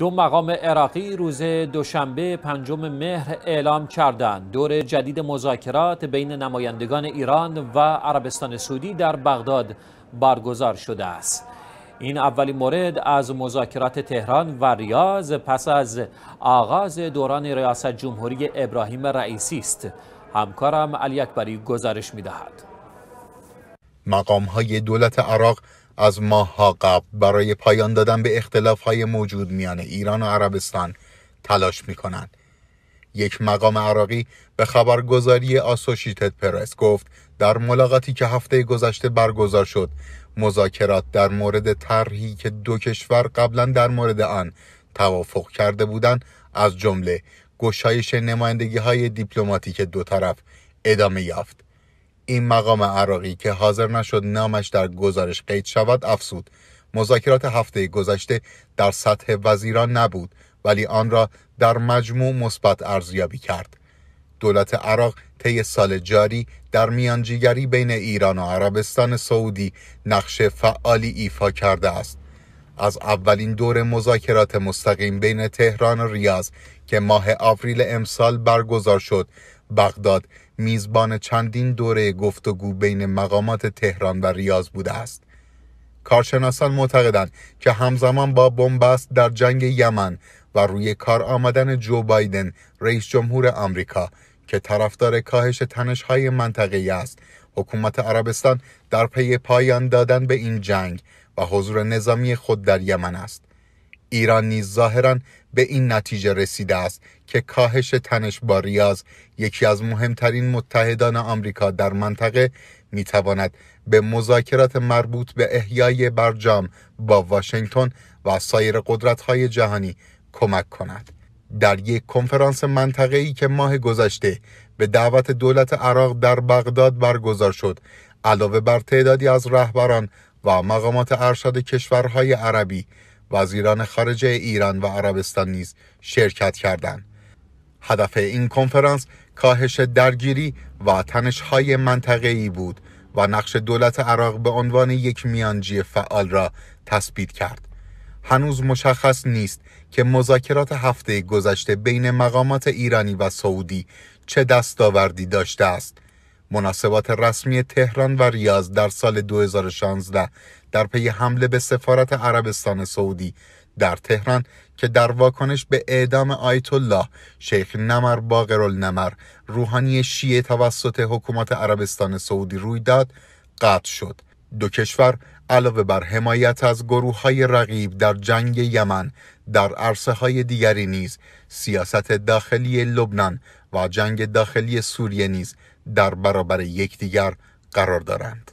دو مقام عراقی روز دوشنبه پنجم مهر اعلام کردند دور جدید مذاکرات بین نمایندگان ایران و عربستان سعودی در بغداد برگزار شده است این اولین مورد از مذاکرات تهران و ریاض پس از آغاز دوران ریاست جمهوری ابراهیم رئیسی است همکارم علی اکبری گزارش می‌دهد. مقام های دولت عراق از ماه قبل برای پایان دادن به اختلاف های موجود میان ایران و عربستان تلاش می کنند. یک مقام عراقی به خبرگزاری آسوشیتد پرس گفت در ملاقاتی که هفته گذشته برگزار شد مذاکرات در مورد طرحی که دو کشور قبلا در مورد آن توافق کرده بودند از جمله گشایش نمایندگی های دیپلماتیک دو طرف ادامه یافت این مقام عراقی که حاضر نشد نامش در گزارش قید شود افسود. مذاکرات هفته گذشته در سطح وزیران نبود ولی آن را در مجموع مثبت ارزیابی کرد دولت عراق طی سال جاری در میانجیگری بین ایران و عربستان سعودی نقش فعالی ایفا کرده است از اولین دور مذاکرات مستقیم بین تهران و ریاض که ماه آوریل امسال برگزار شد بغداد میزبان چندین دوره گفتگو بین مقامات تهران و ریاض بوده است کارشناسان معتقدند که همزمان با بنبست در جنگ یمن و روی کار آمدن جو بایدن رئیس جمهور آمریکا که طرفدار کاهش تنش‌های منطقه‌ای است حکومت عربستان در پی پایان دادن به این جنگ و حضور نظامی خود در یمن است ایران نیز ظاهرا به این نتیجه رسیده است که کاهش تنش با ریاض یکی از مهمترین متحدان آمریکا در منطقه میتواند به مذاکرات مربوط به احیای برجام با واشنگتن و سایر قدرت‌های جهانی کمک کند در یک کنفرانس منطقه‌ای که ماه گذشته به دعوت دولت عراق در بغداد برگزار شد علاوه بر تعدادی از رهبران و مقامات ارشد کشورهای عربی وزیران خارجه ایران و عربستان نیز شرکت کردند. هدف این کنفرانس کاهش درگیری و منطقه ای بود و نقش دولت عراق به عنوان یک میانجی فعال را تثبیت کرد. هنوز مشخص نیست که مذاکرات هفته گذشته بین مقامات ایرانی و سعودی چه دستاوردی داشته است مناسبات رسمی تهران و ریاض در سال 2016 در پی حمله به سفارت عربستان سعودی در تهران که در واکنش به اعدام آیت الله شیخ نمر باقرالنمر روحانی شیعه توسط حکومت عربستان سعودی روی داد قطع شد دو کشور علاوه بر حمایت از گروه های رقیب در جنگ یمن در عرصه های دیگری نیز سیاست داخلی لبنان و جنگ داخلی سوریه نیز در برابر یکدیگر قرار دارند